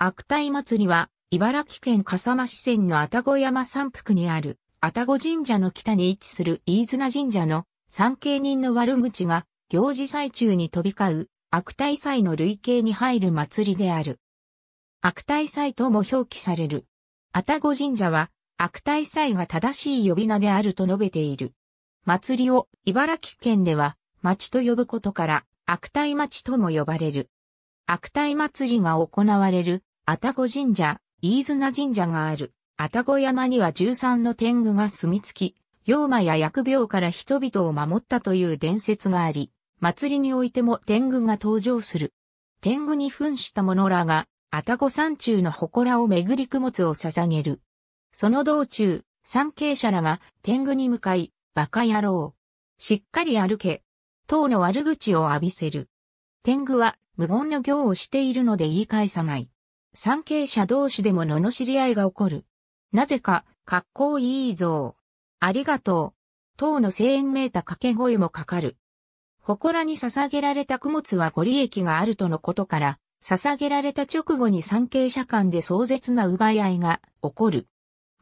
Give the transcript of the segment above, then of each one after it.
悪態祭りは、茨城県笠間市線の愛宕山山腹にある、愛宕神社の北に位置する飯綱神社の参詣人の悪口が、行事最中に飛び交う、悪態祭の類型に入る祭りである。悪態祭とも表記される。愛宕神社は、悪態祭が正しい呼び名であると述べている。祭りを茨城県では、町と呼ぶことから、悪態町とも呼ばれる。悪態祭りが行われる愛宕神社、飯綱神社がある。愛宕山には13の天狗が住み着き、妖魔や疫病から人々を守ったという伝説があり、祭りにおいても天狗が登場する。天狗に扮した者らが、愛宕山中の祠をめぐり供物を捧げる。その道中、参詣者らが天狗に向かい、馬鹿野郎。しっかり歩け。党の悪口を浴びせる。天狗は無言の行をしているので言い返さない。参詣者同士でも罵り合いが起こる。なぜか、かっこいいぞ。ありがとう。等の声援めいた掛け声もかかる。祠に捧げられた供物はご利益があるとのことから、捧げられた直後に参詣者間で壮絶な奪い合いが起こる。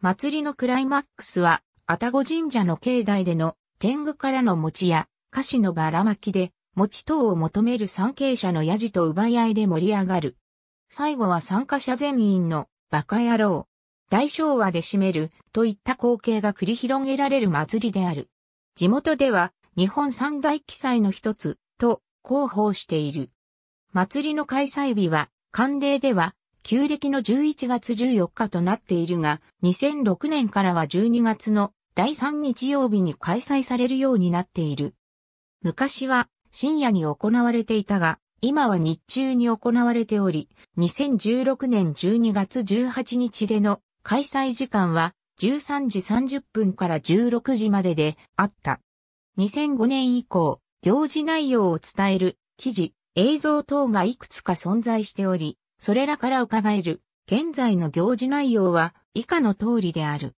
祭りのクライマックスは、愛宕神社の境内での天狗からの餅や菓子のばらまきで、餅等を求める参詣者のやじと奪い合いで盛り上がる。最後は参加者全員のバカ野郎。大昭和で締めるといった光景が繰り広げられる祭りである。地元では日本三大記載の一つと広報している。祭りの開催日は慣例では旧暦の11月14日となっているが2006年からは12月の第3日曜日に開催されるようになっている。昔は深夜に行われていたが今は日中に行われており、2016年12月18日での開催時間は13時30分から16時までであった。2005年以降、行事内容を伝える記事、映像等がいくつか存在しており、それらから伺える現在の行事内容は以下の通りである。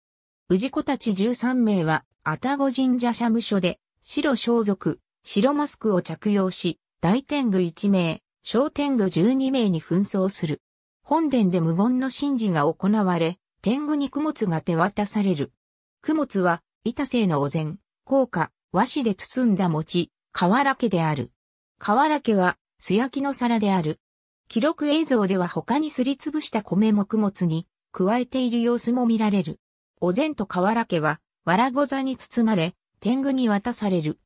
氏子たち13名は、愛宕神社社務所で、白装束、白マスクを着用し、大天狗1名、小天狗12名に紛争する。本殿で無言の神事が行われ、天狗に供物が手渡される。供物は、板製のお膳、硬貨、和紙で包んだ餅、瓦家である。瓦家は、素焼きの皿である。記録映像では他にすりつぶした米も供物に、加えている様子も見られる。お膳と瓦家は、わらご座に包まれ、天狗に渡される。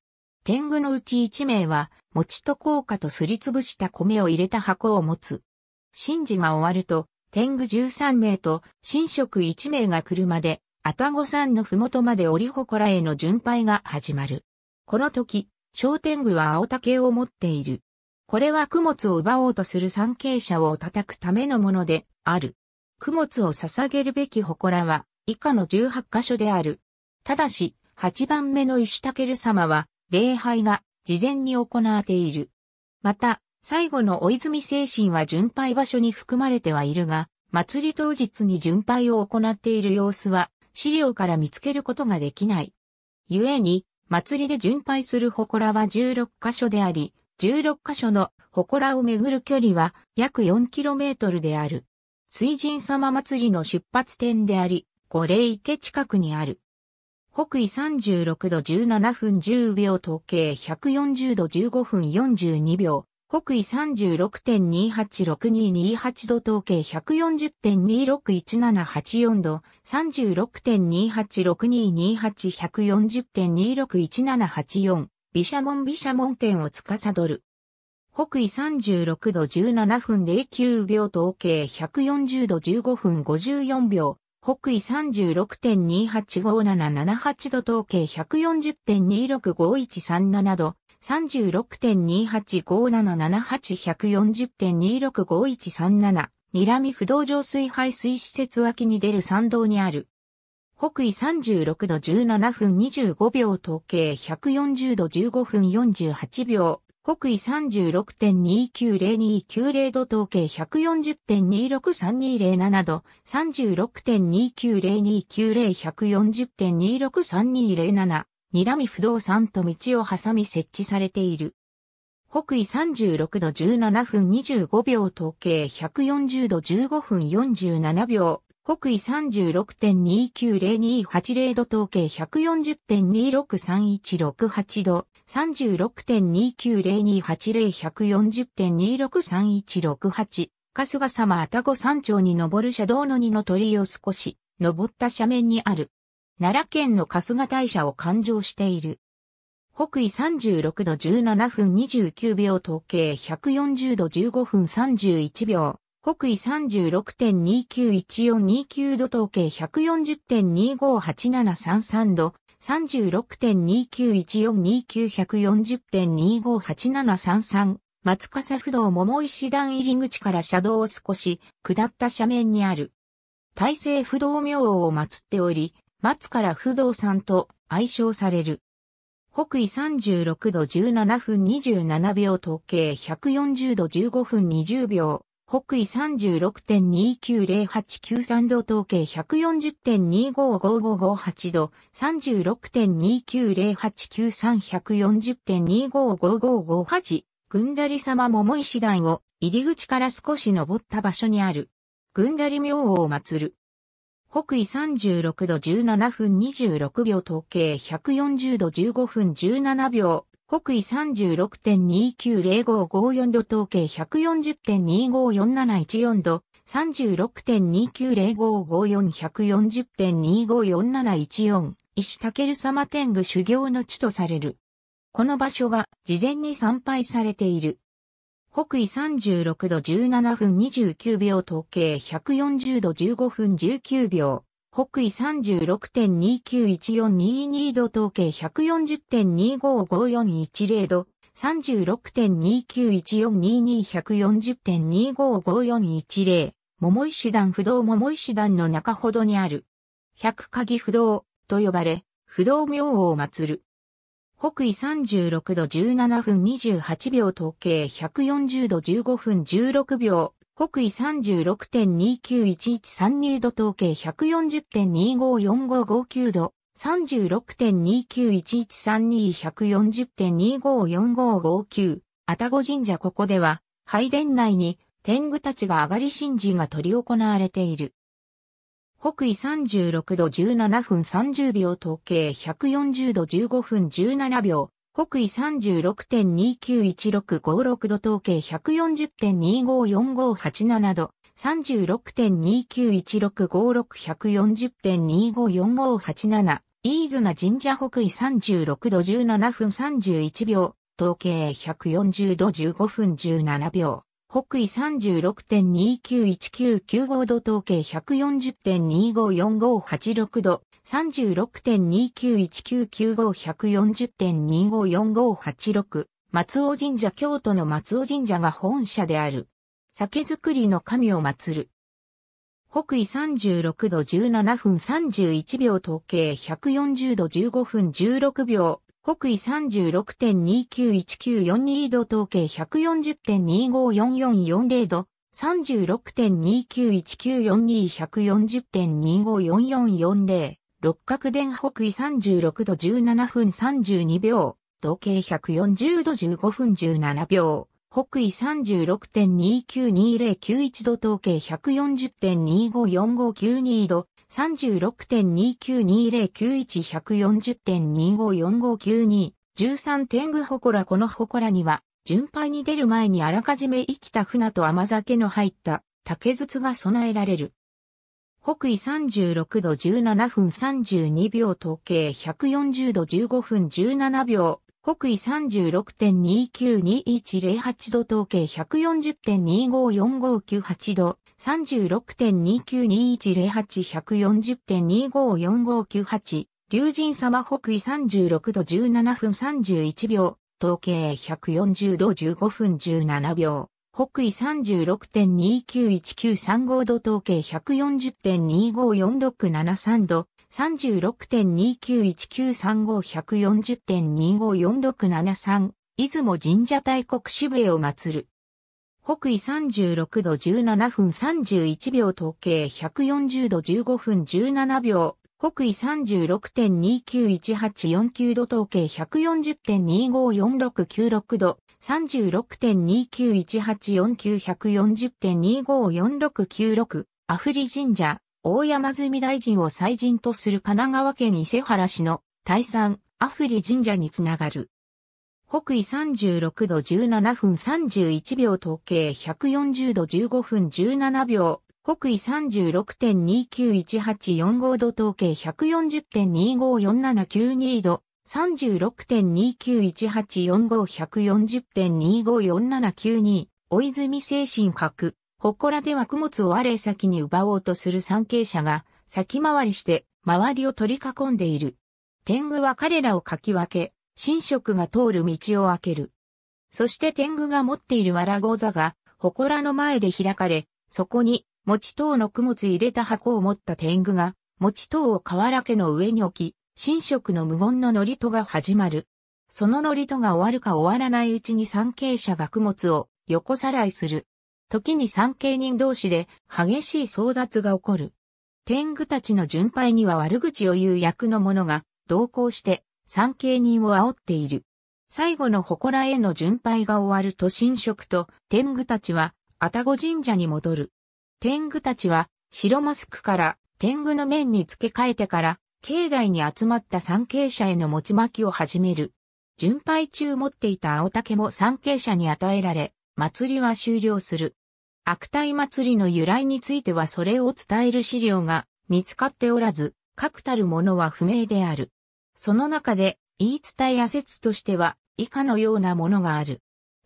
天狗のうち一名は、餅と硬貨とすりつぶした米を入れた箱を持つ。神事が終わると、天狗13名と神職1名が車で、たご山のふもとまで折祠への巡拝が始まる。この時、小天狗は青竹を持っている。これは供物を奪おうとする参詣者を叩くためのものである。供物を捧げるべき祠は以下の18箇所である。ただし、8番目の石竹様は礼拝が事前に行わている。また、最後の大泉精神は巡拝場所に含まれてはいるが、祭り当日に巡拝を行っている様子は資料から見つけることができない。故に、祭りで巡拝する祠は16カ所であり、16カ所の祠を巡る距離は約 4km である。水神様祭りの出発点であり、五霊池近くにある。北緯36度17分10秒統計140度15分42秒、北緯36.286228度統計140.261784度、3 6 2 8 6 2 2 8 1 4 0 2 6 1 7 8 4毘沙門毘沙門点を司る。北緯36度17分09秒統計140度15分54秒、北緯3 6 2 8 5 7 7 8度統計140.265137度、3 6 2 8 5 7 7 8 1 4 0 2 6 5 1 3 7ニラミ不動上水排水施設脇に出る山道にある。北緯36度17分25秒統計140度15分48秒、北緯36.290290度統計1 4 0 2 6 3 2 0 7度3 6 2 9 0 2 9 0 1 4 0 1 4 0 2 6 3 2 0 7にらみ不動産と道を挟み設置されている。北緯36度17分25秒統計140度15分47秒北緯36.290280度統計140.263168度、3 6 2 9 0 2 8 0 1 4 0 2 6 3 1 6 8春日様愛宕山頂に登る車道の二の鳥を少し、登った斜面にある。奈良県の春日大社を勘定している。北緯36度17分29秒統計140度15分31秒、北緯36.291429度統計140.258733度、36.29142940.258733松笠不動桃石段入り口から車道を少し下った斜面にある。大政不動明王を祀っており、松から不動さんと愛称される。北緯36度17分27秒統計140度15分20秒、北緯36.290893度統計140.255558度36.29089340.255558軍だり様桃石台を入り口から少し登った場所にある軍だり明王を祀る北緯36度17分26秒統計140度15分17秒北緯36.290554度統計140.254714度、36.29055440.254714、石武様天狗修行の地とされる。この場所が事前に参拝されている。北緯36度17分29秒統計140度15分19秒。北緯36.291422度統計140.255410度、36.29142240.255410 1、桃石段不動桃石段の中ほどにある。百鍵不動と呼ばれ、不動明王を祀る。北緯36度17分28秒統計140度15分16秒、北緯36.291132度統計140.254559度、36.291132-140.254559、たご神社ここでは、拝殿内に天狗たちが上がり神事が取り行われている。北緯36度17分30秒統計140度15分17秒、北緯36.291656度統計140.254587度、36.29165640.254587、飯綱神社北緯36度17分31秒、統計140度15分17秒。北緯36.291995度統計140.254586度、36.291995140.254586松尾神社京都の松尾神社が本社である。酒造りの神を祀る。北緯36度17分31秒統計140度15分16秒。北緯36.291942度統計140.254440度。3 6 2 9 1 9 4 2 1 4 0 2 5 4 4 4 0六角殿北緯36度17分32秒、同計140度15分17秒、北緯3 6 2 9 2 0 9 1度統計140.254592度、36.292091140.254592、13天狗祠この祠には、順配に出る前にあらかじめ生きた船と甘酒の入った竹筒が備えられる。北緯36度17分32秒統計140度15分17秒、北緯36.292108度統計140.254598度、36.292108-140.254598、竜神様北緯36度17分31秒、統計140度15分17秒。北緯36.291935度統計140.254673度、36.291935-140.254673、出雲神社大国渋ぶを祀る。北緯36度17分31秒統計140度15分17秒、北緯36.291849度統計140.254696度、36.29184940.254696アフリ神社、大山住大臣を祭神とする神奈川県伊勢原市の大山、アフリ神社につながる。北緯36度17分31秒統計140度15分17秒、北緯36.291845度統計140.254792度、36.291845-140.254792、大泉精神閣、祠では供物を我先に奪おうとする参詣者が、先回りして、周りを取り囲んでいる。天狗は彼らをかき分け、神職が通る道を開ける。そして天狗が持っているわらご座が、祠の前で開かれ、そこに、餅等の供物入れた箱を持った天狗が、餅等を河原家の上に置き、神職の無言の祝詞が始まる。その祝詞が終わるか終わらないうちに参詣者が供物を横さらいする。時に参詣人同士で激しい争奪が起こる。天狗たちの巡拝には悪口を言う役の者が同行して参詣人を煽っている。最後の祠への巡拝が終わると神職と天狗たちは、愛宕神社に戻る。天狗たちは、白マスクから天狗の面に付け替えてから、境内に集まった参詣者への持ち巻きを始める。巡拝中持っていた青竹も参詣者に与えられ、祭りは終了する。悪態祭りの由来についてはそれを伝える資料が見つかっておらず、確たるものは不明である。その中で言い伝えや説としては以下のようなものがある。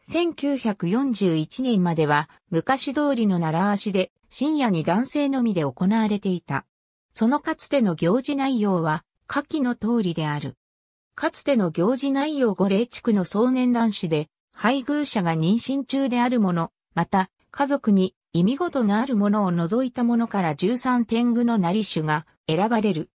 1941年までは昔通りの奈良足で深夜に男性のみで行われていた。そのかつての行事内容は、下記の通りである。かつての行事内容五霊地区の壮年男子で、配偶者が妊娠中であるもの、また、家族に意味ごとのあるものを除いたものから13天狗のなり種が選ばれる。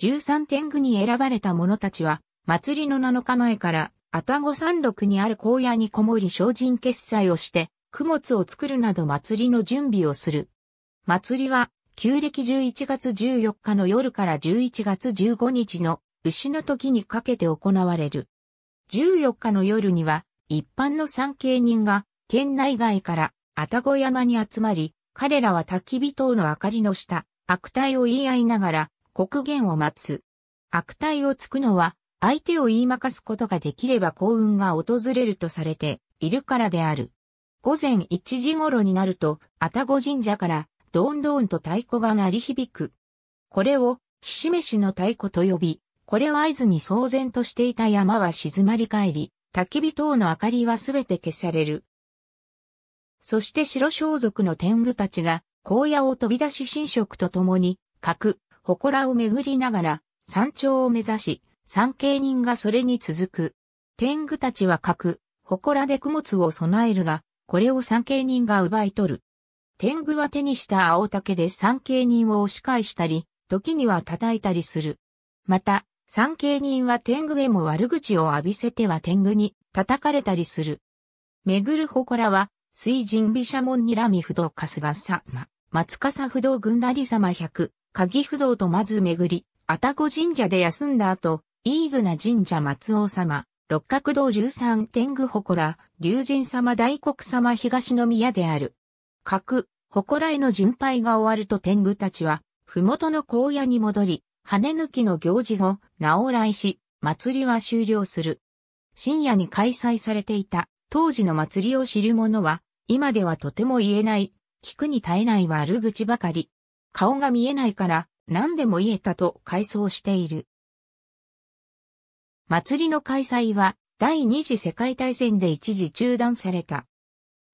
13天狗に選ばれた者たちは、祭りの7日前から、あたご山麓にある荒野にこもり精進決済をして、供物を作るなど祭りの準備をする。祭りは旧暦11月14日の夜から11月15日の牛の時にかけて行われる。14日の夜には一般の参詣人が県内外から愛宕山に集まり、彼らは焚き火塔の明かりの下、悪態を言い合いながら国言を待つ。悪態をつくのは相手を言いまかすことができれば幸運が訪れるとされているからである。午前1時頃になると、愛宕神社からどんどんと太鼓が鳴り響く。これを、ひしめしの太鼓と呼び、これを合図に騒然としていた山は静まり返り、焚き火等の明かりはすべて消される。そして白装束の天狗たちが、荒野を飛び出し神職と共に、核、祠を巡りながら、山頂を目指し、参詣人がそれに続く。天狗たちは核、祠で供物を備えるが、これを参詣人が奪い取る。天狗は手にした青竹で参詣人を押し返したり、時には叩いたりする。また、参詣人は天狗へも悪口を浴びせては天狗に叩かれたりする。めぐる祠は、水神毘沙門にらみ不動春日様、松笠不動軍なり様百、鍵不動とまず巡り、あたこ神社で休んだ後、飯綱神社松尾様、六角堂十三天狗祠、龍神様大黒様東の宮である。角、祠への巡拝が終わると天狗たちは、麓の荒野に戻り、羽抜きの行事後、名を来し、祭りは終了する。深夜に開催されていた当時の祭りを知る者は、今ではとても言えない、聞くに耐えない悪口ばかり。顔が見えないから何でも言えたと回想している。祭りの開催は第二次世界大戦で一時中断された。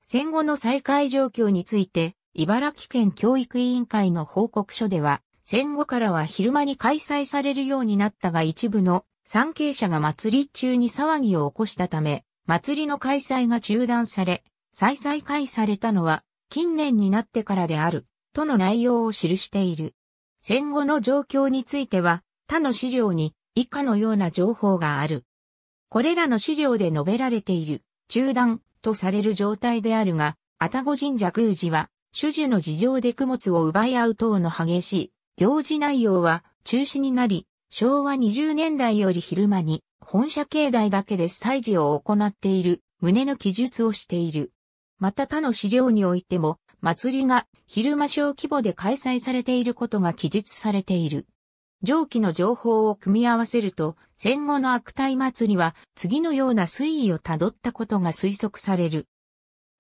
戦後の再開状況について茨城県教育委員会の報告書では、戦後からは昼間に開催されるようになったが一部の参詣者が祭り中に騒ぎを起こしたため、祭りの開催が中断され、再再開されたのは近年になってからである、との内容を記している。戦後の状況については、他の資料に以下のような情報がある。これらの資料で述べられている、中断とされる状態であるが、愛宕神社宮司は、種々の事情で供物を奪い合う等の激しい行事内容は中止になり、昭和20年代より昼間に本社境内だけで祭事を行っている旨の記述をしている。また他の資料においても祭りが昼間小規模で開催されていることが記述されている。上記の情報を組み合わせると、戦後の悪態祭りは次のような推移をたどったことが推測される。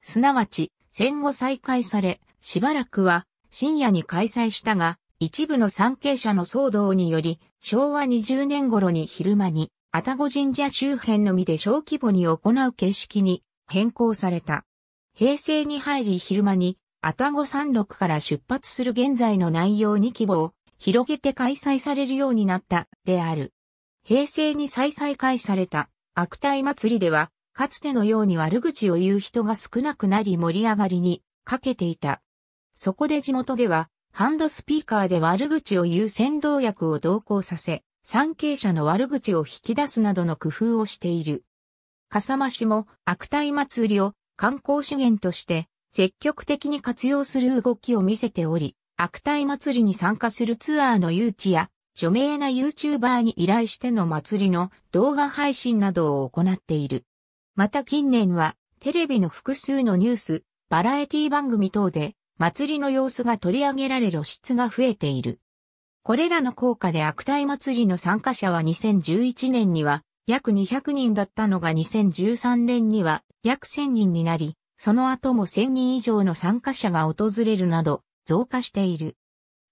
すなわち、戦後再開され、しばらくは深夜に開催したが、一部の参詣者の騒動により、昭和20年頃に昼間に、愛宕神社周辺のみで小規模に行う形式に変更された。平成に入り昼間に、愛宕山麓から出発する現在の内容に規模を広げて開催されるようになったである。平成に再再開された悪態祭りでは、かつてのように悪口を言う人が少なくなり盛り上がりにかけていた。そこで地元では、ハンドスピーカーで悪口を言う先導役を同行させ、参詣者の悪口を引き出すなどの工夫をしている。笠間市も悪態祭りを観光資源として積極的に活用する動きを見せており、悪態祭りに参加するツアーの誘致や、著名な YouTuber に依頼しての祭りの動画配信などを行っている。また近年は、テレビの複数のニュース、バラエティ番組等で、祭りの様子が取り上げられ露出が増えている。これらの効果で悪態祭りの参加者は2011年には約200人だったのが2013年には約1000人になり、その後も1000人以上の参加者が訪れるなど増加している。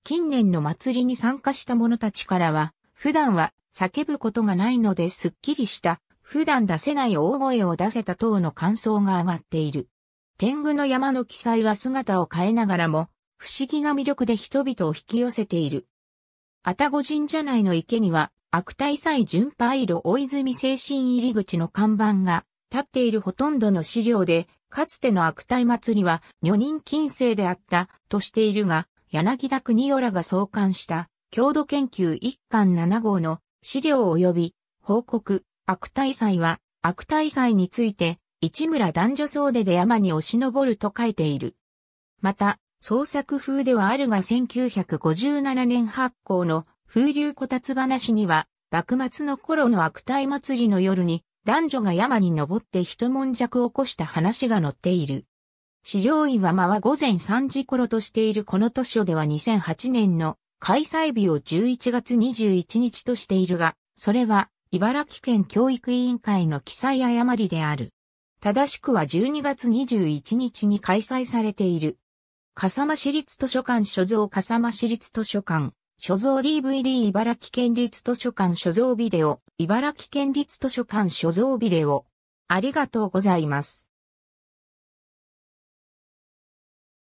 近年の祭りに参加した者たちからは、普段は叫ぶことがないのですっきりした普段出せない大声を出せた等の感想が上がっている。天狗の山の記載は姿を変えながらも、不思議な魅力で人々を引き寄せている。たご神社内の池には、悪態祭巡拝路大泉精神入り口の看板が、立っているほとんどの資料で、かつての悪態祭りは、女人禁制であった、としているが、柳田国よらが創刊した、郷土研究一巻7号の資料及び報告、悪体祭は、悪体祭について、市村男女総出で山に押し登ると書いている。また、創作風ではあるが1957年発行の風流こたつ話には、幕末の頃の悪体祭りの夜に、男女が山に登って一悶着を起こした話が載っている。資料岩間は午前3時頃としているこの図書では2008年の開催日を11月21日としているが、それは茨城県教育委員会の記載誤りである。正しくは12月21日に開催されている。笠間市立図書館所蔵笠間市立図書館、所蔵 DVD 茨城県立図書館所蔵ビデオ、茨城県立図書館所蔵ビデオ。ありがとうございます。